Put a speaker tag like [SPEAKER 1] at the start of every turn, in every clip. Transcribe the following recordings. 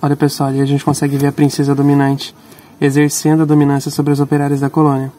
[SPEAKER 1] Olha pessoal, ali a gente consegue ver a princesa dominante exercendo a dominância sobre os operários da colônia.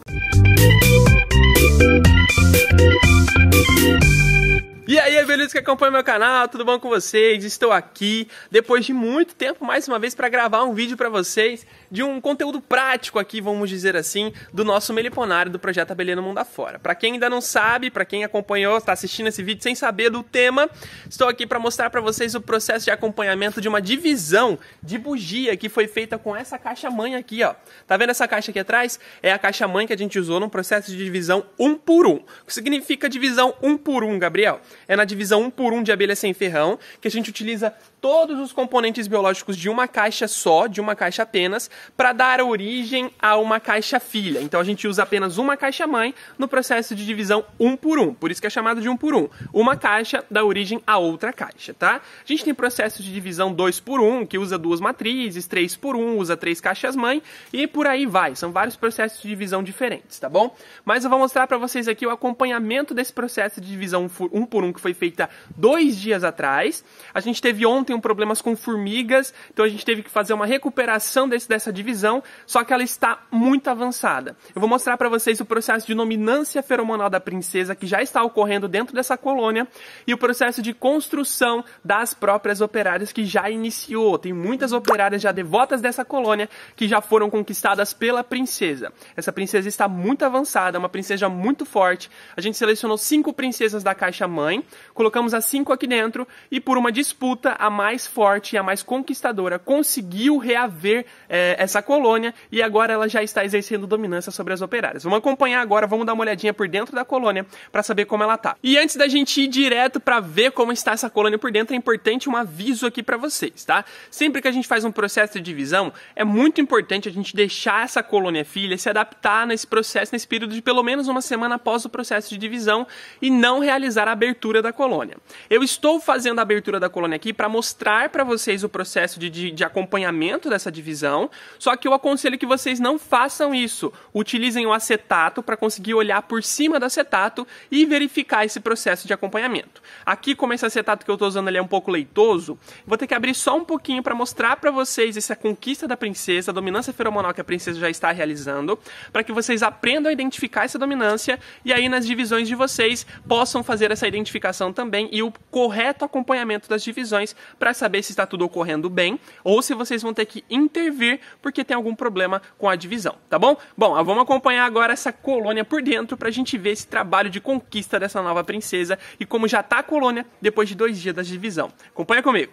[SPEAKER 1] beledos que acompanham meu canal, tudo bom com vocês? Estou aqui depois de muito tempo mais uma vez para gravar um vídeo para vocês de um conteúdo prático aqui, vamos dizer assim, do nosso meliponário do projeto Abelha no Mundo Afora. Para quem ainda não sabe, para quem acompanhou, está assistindo esse vídeo sem saber do tema, estou aqui para mostrar para vocês o processo de acompanhamento de uma divisão de bugia que foi feita com essa caixa mãe aqui, ó. Tá vendo essa caixa aqui atrás? É a caixa mãe que a gente usou num processo de divisão um por um. O que significa divisão um por um, Gabriel? É na divisão divisão um por um de abelha sem ferrão, que a gente utiliza todos os componentes biológicos de uma caixa só, de uma caixa apenas, para dar origem a uma caixa filha. Então a gente usa apenas uma caixa mãe no processo de divisão um por um, por isso que é chamado de um por um. Uma caixa dá origem a outra caixa, tá? A gente tem processo de divisão dois por um, que usa duas matrizes, três por um, usa três caixas mãe e por aí vai. São vários processos de divisão diferentes, tá bom? Mas eu vou mostrar para vocês aqui o acompanhamento desse processo de divisão um por um que foi feito feita dois dias atrás. A gente teve ontem um problemas com formigas, então a gente teve que fazer uma recuperação desse, dessa divisão, só que ela está muito avançada. Eu vou mostrar para vocês o processo de dominância feromonal da princesa que já está ocorrendo dentro dessa colônia e o processo de construção das próprias operárias que já iniciou. Tem muitas operárias já devotas dessa colônia que já foram conquistadas pela princesa. Essa princesa está muito avançada, é uma princesa muito forte. A gente selecionou cinco princesas da caixa mãe, colocamos as cinco aqui dentro e por uma disputa, a mais forte e a mais conquistadora conseguiu reaver é, essa colônia e agora ela já está exercendo dominância sobre as operárias. Vamos acompanhar agora, vamos dar uma olhadinha por dentro da colônia para saber como ela tá. E antes da gente ir direto para ver como está essa colônia por dentro, é importante um aviso aqui para vocês, tá? Sempre que a gente faz um processo de divisão, é muito importante a gente deixar essa colônia filha se adaptar nesse processo, nesse período de pelo menos uma semana após o processo de divisão e não realizar a abertura da colônia colônia. Eu estou fazendo a abertura da colônia aqui para mostrar para vocês o processo de, de, de acompanhamento dessa divisão, só que eu aconselho que vocês não façam isso. Utilizem o acetato para conseguir olhar por cima do acetato e verificar esse processo de acompanhamento. Aqui, como esse acetato que eu estou usando ele é um pouco leitoso, vou ter que abrir só um pouquinho para mostrar para vocês essa conquista da princesa, a dominância feromonal que a princesa já está realizando, para que vocês aprendam a identificar essa dominância e aí nas divisões de vocês possam fazer essa identificação também também e o correto acompanhamento das divisões para saber se está tudo ocorrendo bem ou se vocês vão ter que intervir porque tem algum problema com a divisão, tá bom? Bom, ah, vamos acompanhar agora essa colônia por dentro para a gente ver esse trabalho de conquista dessa nova princesa e como já está a colônia depois de dois dias da divisão. Acompanha comigo.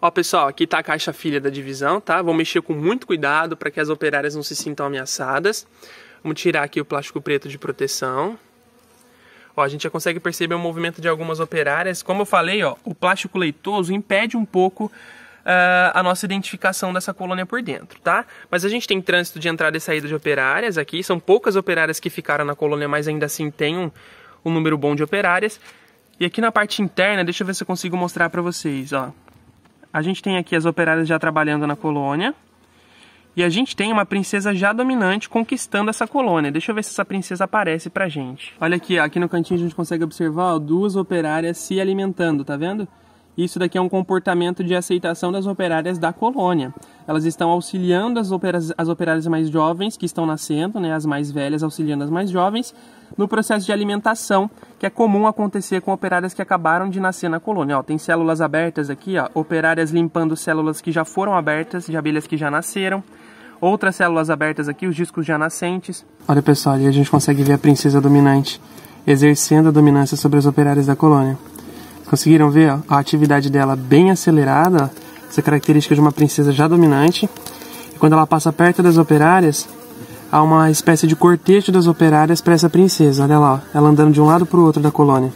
[SPEAKER 1] Ó, pessoal, aqui tá a caixa filha da divisão, tá? Vou mexer com muito cuidado para que as operárias não se sintam ameaçadas. Vamos tirar aqui o plástico preto de proteção. Ó, a gente já consegue perceber o movimento de algumas operárias. Como eu falei, ó, o plástico leitoso impede um pouco Uh, a nossa identificação dessa colônia por dentro, tá? Mas a gente tem trânsito de entrada e saída de operárias aqui, são poucas operárias que ficaram na colônia, mas ainda assim tem um, um número bom de operárias. E aqui na parte interna, deixa eu ver se eu consigo mostrar para vocês, ó. A gente tem aqui as operárias já trabalhando na colônia, e a gente tem uma princesa já dominante conquistando essa colônia. Deixa eu ver se essa princesa aparece pra gente. Olha aqui, ó, aqui no cantinho a gente consegue observar ó, duas operárias se alimentando, tá vendo? Isso daqui é um comportamento de aceitação das operárias da colônia. Elas estão auxiliando as, operas, as operárias mais jovens que estão nascendo, né, as mais velhas auxiliando as mais jovens, no processo de alimentação, que é comum acontecer com operárias que acabaram de nascer na colônia. Ó, tem células abertas aqui, ó, operárias limpando células que já foram abertas, de abelhas que já nasceram. Outras células abertas aqui, os discos já nascentes. Olha pessoal, ali a gente consegue ver a princesa dominante exercendo a dominância sobre as operárias da colônia. Conseguiram ver a atividade dela bem acelerada, essa característica de uma princesa já dominante. E quando ela passa perto das operárias, há uma espécie de cortejo das operárias para essa princesa. Olha lá, ela andando de um lado para o outro da colônia.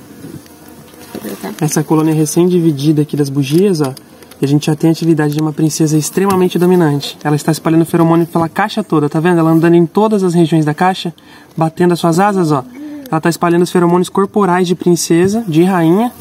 [SPEAKER 1] Tá. Essa colônia é recém-dividida aqui das bugias, ó, e a gente já tem a atividade de uma princesa extremamente dominante. Ela está espalhando feromônio pela caixa toda, tá vendo? Ela andando em todas as regiões da caixa, batendo as suas asas, ó. Ela está espalhando os feromônios corporais de princesa, de rainha.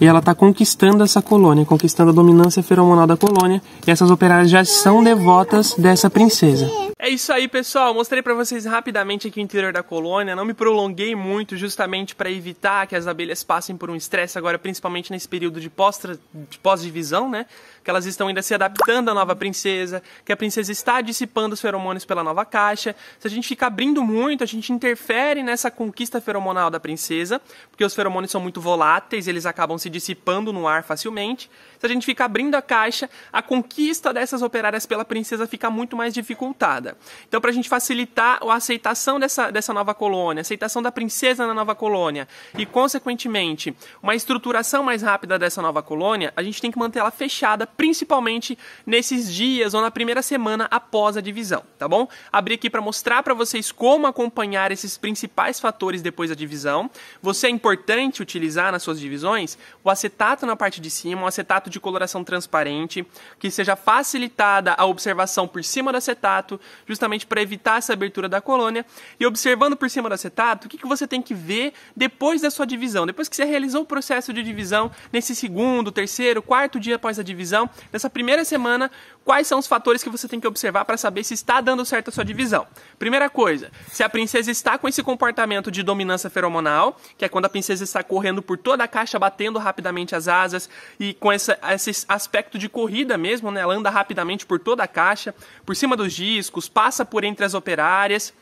[SPEAKER 1] E ela está conquistando essa colônia, conquistando a dominância feromonal da colônia. E essas operárias já são devotas dessa princesa. É isso aí, pessoal. Mostrei para vocês rapidamente aqui o interior da colônia. Não me prolonguei muito, justamente para evitar que as abelhas passem por um estresse agora, principalmente nesse período de pós-divisão, né? Que elas estão ainda se adaptando à nova princesa, que a princesa está dissipando os feromônios pela nova caixa. Se a gente ficar abrindo muito, a gente interfere nessa conquista feromonal da princesa, porque os feromônios são muito voláteis, eles acabam se dissipando no ar facilmente. Se a gente ficar abrindo a caixa, a conquista dessas operárias pela princesa fica muito mais dificultada. Então, para a gente facilitar a aceitação dessa, dessa nova colônia, aceitação da princesa na nova colônia e, consequentemente, uma estruturação mais rápida dessa nova colônia, a gente tem que manter ela fechada, principalmente nesses dias ou na primeira semana após a divisão, tá bom? Abri aqui para mostrar para vocês como acompanhar esses principais fatores depois da divisão. Você é importante utilizar nas suas divisões o acetato na parte de cima, um acetato de coloração transparente, que seja facilitada a observação por cima do acetato, justamente para evitar essa abertura da colônia. E observando por cima do acetato, o que, que você tem que ver depois da sua divisão? Depois que você realizou o processo de divisão, nesse segundo, terceiro, quarto dia após a divisão, nessa primeira semana, quais são os fatores que você tem que observar para saber se está dando certo a sua divisão. Primeira coisa, se a princesa está com esse comportamento de dominância feromonal, que é quando a princesa está correndo por toda a caixa, batendo rapidamente as asas e com essa, esse aspecto de corrida mesmo, né? Ela anda rapidamente por toda a caixa, por cima dos discos, passa por entre as operárias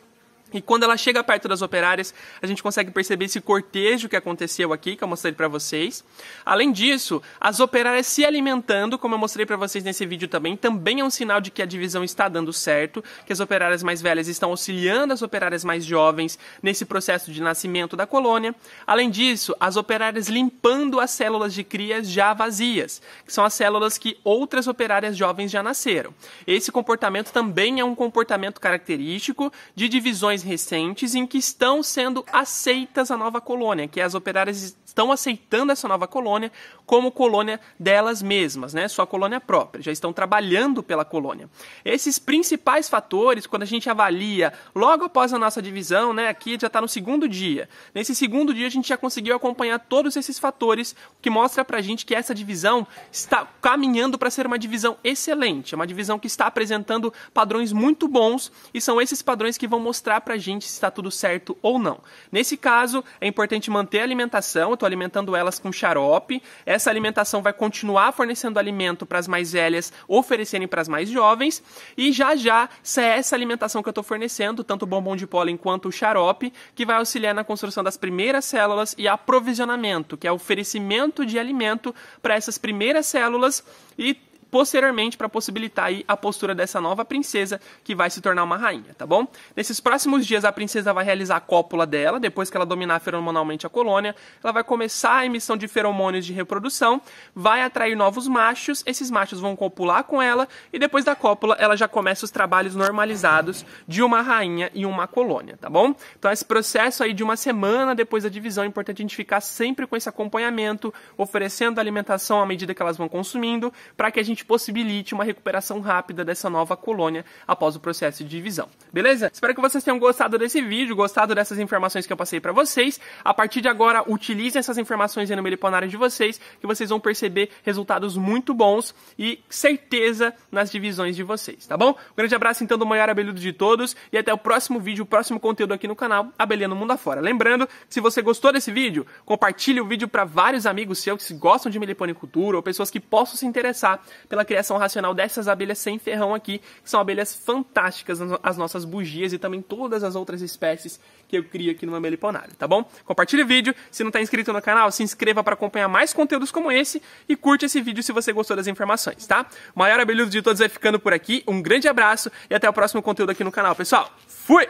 [SPEAKER 1] e quando ela chega perto das operárias, a gente consegue perceber esse cortejo que aconteceu aqui, que eu mostrei para vocês. Além disso, as operárias se alimentando, como eu mostrei para vocês nesse vídeo também, também é um sinal de que a divisão está dando certo, que as operárias mais velhas estão auxiliando as operárias mais jovens nesse processo de nascimento da colônia. Além disso, as operárias limpando as células de crias já vazias, que são as células que outras operárias jovens já nasceram. Esse comportamento também é um comportamento característico de divisões recentes em que estão sendo aceitas a nova colônia, que é as operárias estão aceitando essa nova colônia como colônia delas mesmas, né? Sua colônia própria, já estão trabalhando pela colônia. Esses principais fatores, quando a gente avalia logo após a nossa divisão, né? Aqui já está no segundo dia. Nesse segundo dia a gente já conseguiu acompanhar todos esses fatores, o que mostra para a gente que essa divisão está caminhando para ser uma divisão excelente, uma divisão que está apresentando padrões muito bons e são esses padrões que vão mostrar para a gente se está tudo certo ou não. Nesse caso, é importante manter a alimentação, alimentando elas com xarope. Essa alimentação vai continuar fornecendo alimento para as mais velhas oferecerem para as mais jovens. E já já, é essa alimentação que eu estou fornecendo, tanto o bombom de pólen quanto o xarope, que vai auxiliar na construção das primeiras células e aprovisionamento, que é oferecimento de alimento para essas primeiras células e posteriormente para possibilitar aí a postura dessa nova princesa que vai se tornar uma rainha, tá bom? Nesses próximos dias a princesa vai realizar a cópula dela, depois que ela dominar feromonalmente a colônia, ela vai começar a emissão de feromônios de reprodução, vai atrair novos machos, esses machos vão copular com ela e depois da cópula ela já começa os trabalhos normalizados de uma rainha e uma colônia, tá bom? Então esse processo aí de uma semana depois da divisão é importante a gente ficar sempre com esse acompanhamento, oferecendo alimentação à medida que elas vão consumindo, para que a gente realmente possibilite uma recuperação rápida dessa nova colônia após o processo de divisão. Beleza? Espero que vocês tenham gostado desse vídeo, gostado dessas informações que eu passei para vocês. A partir de agora, utilizem essas informações aí no meliponário de vocês, que vocês vão perceber resultados muito bons e certeza nas divisões de vocês, tá bom? Um grande abraço então do maior abelhudo de todos e até o próximo vídeo, o próximo conteúdo aqui no canal Abelhando Mundo Afora. Lembrando, se você gostou desse vídeo, compartilhe o vídeo para vários amigos seus que gostam de meliponicultura ou pessoas que possam se interessar pela criação racional dessas abelhas sem ferrão aqui, que são abelhas fantásticas, as nossas bugias e também todas as outras espécies que eu crio aqui no meu meliponário, tá bom? Compartilhe o vídeo, se não está inscrito no canal, se inscreva para acompanhar mais conteúdos como esse e curte esse vídeo se você gostou das informações, tá? O maior abelhudo de todos vai ficando por aqui, um grande abraço e até o próximo conteúdo aqui no canal, pessoal. Fui!